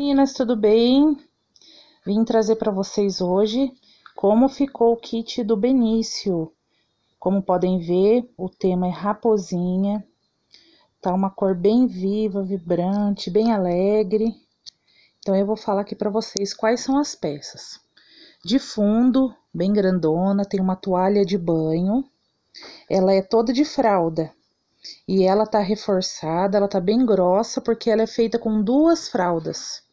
Meninas, tudo bem? Vim trazer para vocês hoje como ficou o kit do Benício. Como podem ver, o tema é raposinha. Tá uma cor bem viva, vibrante, bem alegre. Então eu vou falar aqui para vocês quais são as peças. De fundo, bem grandona, tem uma toalha de banho. Ela é toda de fralda, e ela tá reforçada, ela tá bem grossa porque ela é feita com duas fraldas.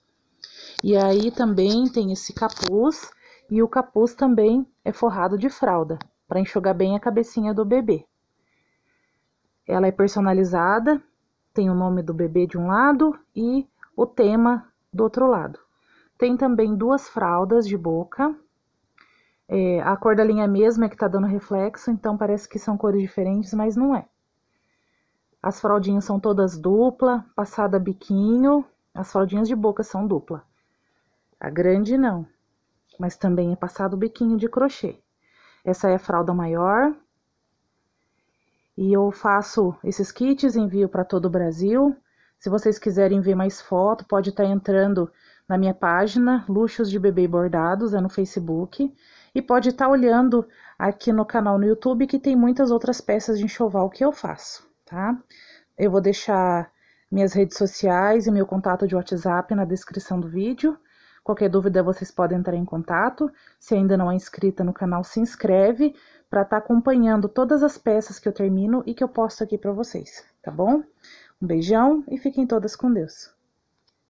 E aí também tem esse capuz, e o capuz também é forrado de fralda, para enxugar bem a cabecinha do bebê. Ela é personalizada, tem o nome do bebê de um lado e o tema do outro lado. Tem também duas fraldas de boca. É, a cor da linha é mesma, é que tá dando reflexo, então parece que são cores diferentes, mas não é. As fraldinhas são todas dupla, passada biquinho, as fraldinhas de boca são dupla. A grande não, mas também é passado o biquinho de crochê. Essa é a fralda maior. E eu faço esses kits, envio para todo o Brasil. Se vocês quiserem ver mais foto, pode estar tá entrando na minha página, Luxos de Bebê Bordados, é no Facebook. E pode estar tá olhando aqui no canal no YouTube, que tem muitas outras peças de enxoval que eu faço, tá? Eu vou deixar minhas redes sociais e meu contato de WhatsApp na descrição do vídeo. Qualquer dúvida, vocês podem entrar em contato. Se ainda não é inscrita no canal, se inscreve para estar tá acompanhando todas as peças que eu termino e que eu posto aqui para vocês, tá bom? Um beijão e fiquem todas com Deus.